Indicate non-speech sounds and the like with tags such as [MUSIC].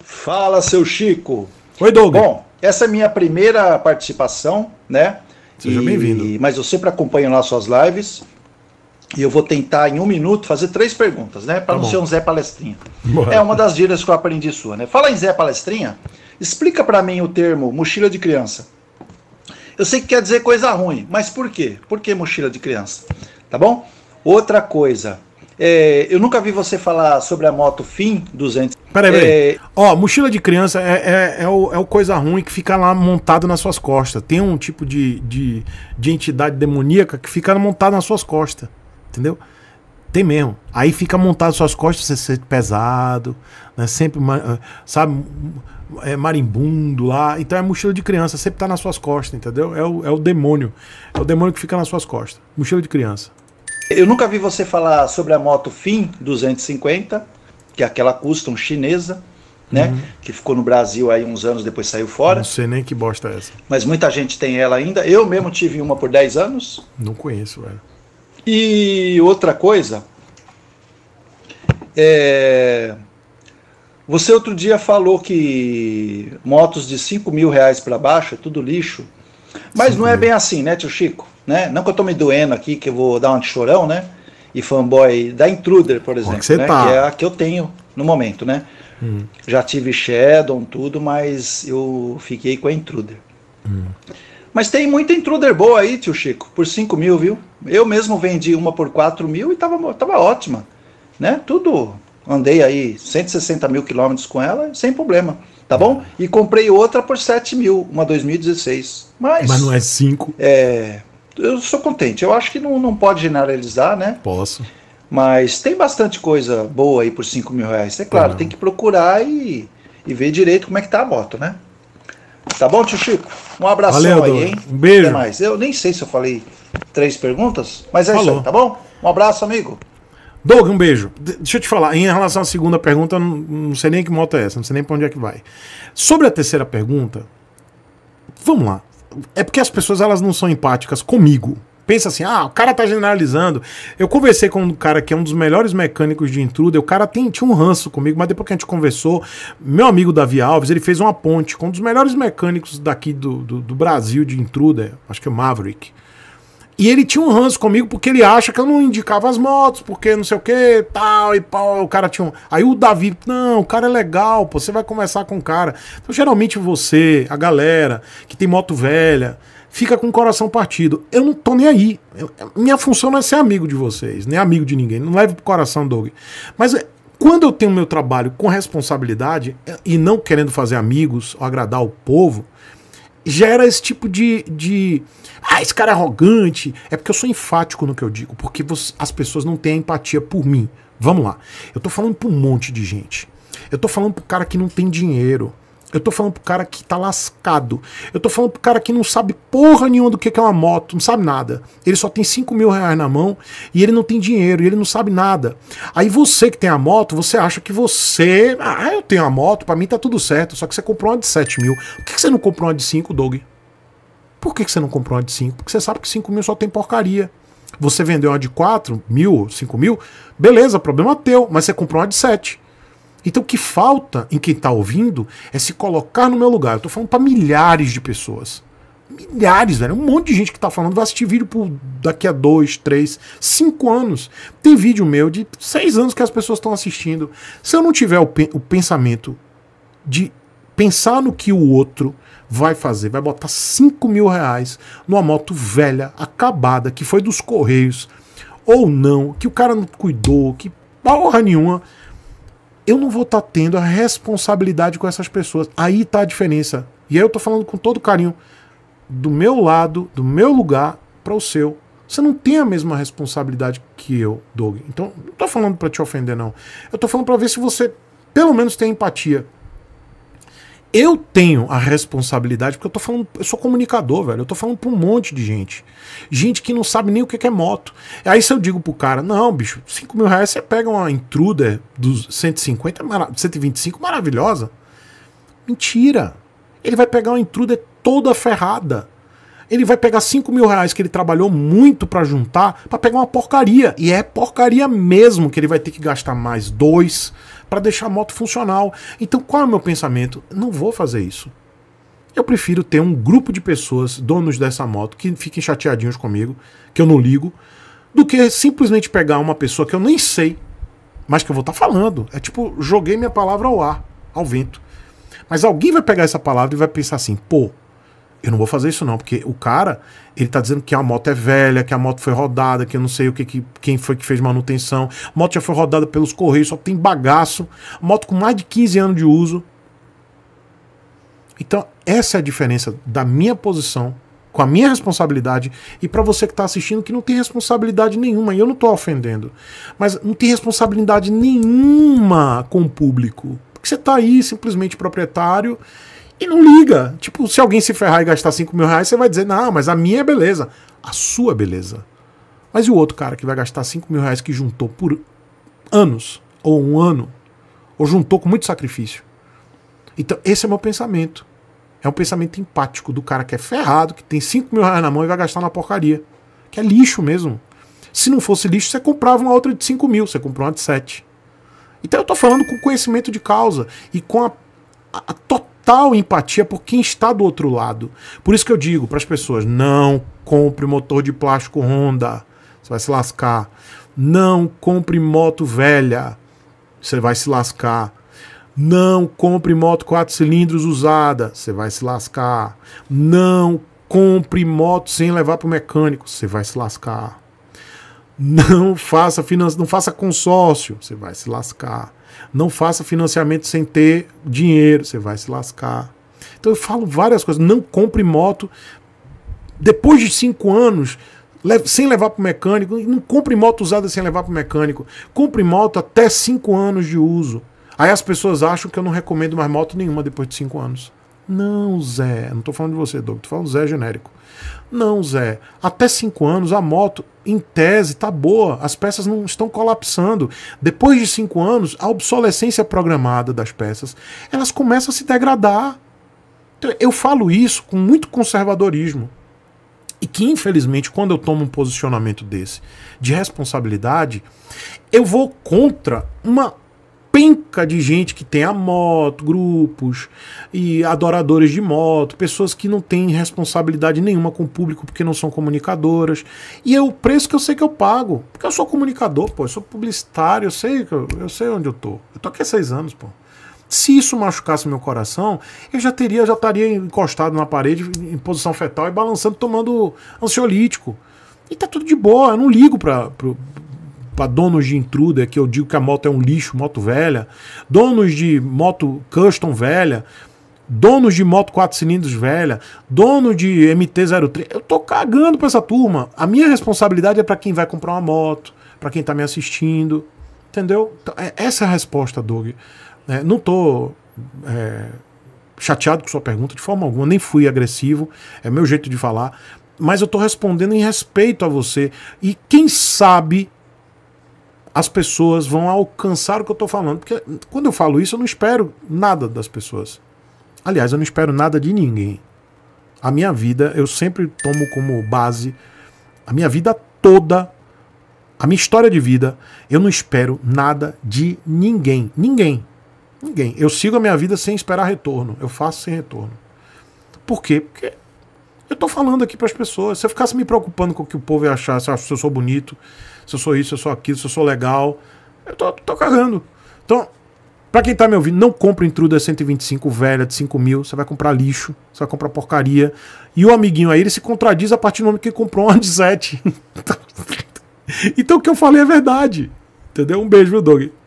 Fala, seu Chico. Oi, Doug. Bom, essa é minha primeira participação, né? Seja bem-vindo. Mas eu sempre acompanho lá suas lives. E eu vou tentar, em um minuto, fazer três perguntas, né? Para tá não bom. ser um Zé Palestrinha. Boa. É uma das dicas que eu aprendi sua, né? Fala em Zé Palestrinha, explica para mim o termo mochila de criança. Eu sei que quer dizer coisa ruim, mas por quê? Por que mochila de criança? Tá bom? Outra coisa, é, eu nunca vi você falar sobre a moto Fim 200 Peraí, peraí. É... Ó, mochila de criança é, é, é, o, é o coisa ruim que fica lá montado nas suas costas. Tem um tipo de, de, de entidade demoníaca que fica montado nas suas costas. Entendeu? Tem mesmo. Aí fica montado nas suas costas, você sente pesado, né? Sempre, eh, sabe, é marimbundo lá. Então é mochila de criança, sempre tá nas suas costas, entendeu? É o, é o demônio. É o demônio que fica nas suas costas. Mochila de criança. Eu nunca vi você falar sobre a moto Fim 250 que é aquela custom chinesa, né? Uhum. Que ficou no Brasil aí uns anos, depois saiu fora. Não sei nem que bosta é essa. Mas muita gente tem ela ainda. Eu mesmo tive uma por 10 anos. Não conheço, velho. E outra coisa. É... Você outro dia falou que motos de 5 mil reais para baixo é tudo lixo. Mas Sim, não é bem assim, né, tio Chico? Né? Não que eu tô me doendo aqui, que eu vou dar um chorão, né? e fanboy da Intruder, por exemplo, né? tá. que é a que eu tenho no momento, né? Hum. Já tive Shadow, tudo, mas eu fiquei com a Intruder. Hum. Mas tem muita Intruder boa aí, tio Chico, por 5 mil, viu? Eu mesmo vendi uma por 4 mil e tava, tava ótima, né? Tudo, andei aí 160 mil quilômetros com ela, sem problema, tá bom? E comprei outra por 7 mil, uma 2016. Mas, mas não é 5. É eu sou contente. Eu acho que não, não pode generalizar, né? Posso. Mas tem bastante coisa boa aí por 5 mil reais. É claro, uhum. tem que procurar e, e ver direito como é que tá a moto, né? Tá bom, tio Chico? Um abraço aí, hein? Um beijo. Até mais. Eu nem sei se eu falei três perguntas, mas é Falou. isso aí, tá bom? Um abraço, amigo. Doug, um beijo. Deixa eu te falar, em relação à segunda pergunta, não sei nem que moto é essa, não sei nem pra onde é que vai. Sobre a terceira pergunta, vamos lá é porque as pessoas elas não são empáticas comigo. Pensa assim, ah, o cara tá generalizando. Eu conversei com um cara que é um dos melhores mecânicos de intruder. O cara tem, tinha um ranço comigo, mas depois que a gente conversou, meu amigo Davi Alves, ele fez uma ponte com um dos melhores mecânicos daqui do, do, do Brasil de intruder, acho que é Maverick. E ele tinha um ranço comigo porque ele acha que eu não indicava as motos, porque não sei o que, tal e pau. O cara tinha um. Aí o Davi, não, o cara é legal, pô, você vai conversar com o cara. Então, geralmente você, a galera que tem moto velha, fica com o coração partido. Eu não tô nem aí. Eu, minha função não é ser amigo de vocês, nem amigo de ninguém. Não leve pro coração, Doug. Mas eh, quando eu tenho meu trabalho com responsabilidade eh, e não querendo fazer amigos ou agradar o povo, gera esse tipo de, de. Ah, esse cara é arrogante. É porque eu sou enfático no que eu digo, porque você, as pessoas não têm empatia por mim. Vamos lá. Eu tô falando pra um monte de gente. Eu tô falando pro cara que não tem dinheiro. Eu tô falando pro cara que tá lascado. Eu tô falando pro cara que não sabe porra nenhuma do que é uma moto, não sabe nada. Ele só tem 5 mil reais na mão e ele não tem dinheiro, e ele não sabe nada. Aí você que tem a moto, você acha que você. Ah, eu tenho a moto, para mim tá tudo certo. Só que você comprou uma de 7 mil. Por que você não comprou uma de 5, Doug? Por que você não comprou uma de 5? Porque você sabe que 5 mil só tem porcaria. Você vendeu uma de 4 mil, 5 mil, beleza, problema teu, mas você comprou uma de 7 então, o que falta em quem está ouvindo é se colocar no meu lugar. Eu estou falando para milhares de pessoas. Milhares, velho. Um monte de gente que está falando vai assistir vídeo por daqui a dois, três, cinco anos. Tem vídeo meu de seis anos que as pessoas estão assistindo. Se eu não tiver o, pe o pensamento de pensar no que o outro vai fazer, vai botar cinco mil reais numa moto velha, acabada, que foi dos Correios, ou não, que o cara não cuidou, que porra nenhuma eu não vou estar tá tendo a responsabilidade com essas pessoas. Aí está a diferença. E aí eu estou falando com todo carinho do meu lado, do meu lugar para o seu. Você não tem a mesma responsabilidade que eu, Doug. Então, não estou falando para te ofender não. Eu estou falando para ver se você pelo menos tem empatia eu tenho a responsabilidade, porque eu tô falando, eu sou comunicador, velho. Eu tô falando pra um monte de gente. Gente que não sabe nem o que é moto. Aí se eu digo pro cara, não, bicho, 5 mil reais você pega uma intruder dos 150, 125 é maravilhosa. Mentira. Ele vai pegar uma intruder toda ferrada. Ele vai pegar 5 mil reais que ele trabalhou muito para juntar para pegar uma porcaria. E é porcaria mesmo que ele vai ter que gastar mais dois, para deixar a moto funcional. Então qual é o meu pensamento? Não vou fazer isso. Eu prefiro ter um grupo de pessoas, donos dessa moto, que fiquem chateadinhos comigo, que eu não ligo, do que simplesmente pegar uma pessoa que eu nem sei, mas que eu vou estar tá falando. É tipo, joguei minha palavra ao ar, ao vento. Mas alguém vai pegar essa palavra e vai pensar assim: pô, eu não vou fazer isso não, porque o cara, ele tá dizendo que a moto é velha, que a moto foi rodada, que eu não sei o que, que quem foi que fez manutenção. A moto já foi rodada pelos correios, só tem bagaço. Moto com mais de 15 anos de uso. Então, essa é a diferença da minha posição com a minha responsabilidade e para você que está assistindo que não tem responsabilidade nenhuma, e eu não estou ofendendo, mas não tem responsabilidade nenhuma com o público. Porque você está aí simplesmente proprietário e não liga. Tipo, se alguém se ferrar e gastar 5 mil reais, você vai dizer, não, mas a minha é beleza. A sua é beleza. Mas e o outro cara que vai gastar 5 mil reais que juntou por anos, ou um ano, ou juntou com muito sacrifício? Então, esse é meu pensamento. É um pensamento empático do cara que é ferrado, que tem 5 mil reais na mão e vai gastar na porcaria. Que é lixo mesmo. Se não fosse lixo, você comprava uma outra de 5 mil, você comprou uma de 7. Então eu tô falando com conhecimento de causa e com a, a, a total total empatia por quem está do outro lado. Por isso que eu digo para as pessoas: não compre motor de plástico Honda, você vai se lascar. Não compre moto velha, você vai se lascar. Não compre moto quatro cilindros usada, você vai se lascar. Não compre moto sem levar para o mecânico, você vai se lascar. Não faça finance, não faça consórcio, você vai se lascar. Não faça financiamento sem ter dinheiro, você vai se lascar. Então eu falo várias coisas. Não compre moto depois de cinco anos sem levar para o mecânico. Não compre moto usada sem levar para o mecânico. Compre moto até cinco anos de uso. Aí as pessoas acham que eu não recomendo mais moto nenhuma depois de cinco anos. Não, Zé, não estou falando de você, Doug, estou falando Zé genérico. Não, Zé, até cinco anos a moto, em tese, tá boa, as peças não estão colapsando. Depois de cinco anos, a obsolescência programada das peças, elas começam a se degradar. Então, eu falo isso com muito conservadorismo. E que, infelizmente, quando eu tomo um posicionamento desse de responsabilidade, eu vou contra uma penca de gente que tem a moto, grupos e adoradores de moto, pessoas que não têm responsabilidade nenhuma com o público porque não são comunicadoras. E é o preço que eu sei que eu pago, porque eu sou comunicador, pô, eu sou publicitário, eu sei que eu, eu sei onde eu tô. Eu tô aqui há seis anos, pô. Se isso machucasse meu coração, eu já teria, já estaria encostado na parede em posição fetal e balançando, tomando ansiolítico. E tá tudo de boa, eu não ligo para para donos de intruder, que eu digo que a moto é um lixo, moto velha, donos de moto custom velha, donos de moto 4 cilindros velha, dono de MT-03. Eu tô cagando pra essa turma. A minha responsabilidade é para quem vai comprar uma moto, para quem tá me assistindo. Entendeu? Então, é, essa é a resposta, Doug. É, não tô é, chateado com sua pergunta de forma alguma, nem fui agressivo, é meu jeito de falar. Mas eu tô respondendo em respeito a você. E quem sabe as pessoas vão alcançar o que eu estou falando. Porque quando eu falo isso, eu não espero nada das pessoas. Aliás, eu não espero nada de ninguém. A minha vida, eu sempre tomo como base a minha vida toda, a minha história de vida. Eu não espero nada de ninguém. Ninguém. Ninguém. Eu sigo a minha vida sem esperar retorno. Eu faço sem retorno. Por quê? Porque eu tô falando aqui para as pessoas. Se eu ficasse me preocupando com o que o povo ia achar, se eu, sou bonito, se eu sou isso, se eu sou aquilo, se eu sou legal, eu tô, tô cagando. Então, para quem tá me ouvindo, não compra Intruder 125 velha de 5 mil. Você vai comprar lixo, você vai comprar porcaria. E o amiguinho aí, ele se contradiz a partir do momento que comprou um de [LAUGHS] então, então o que eu falei é verdade. Entendeu? Um beijo, meu Doug.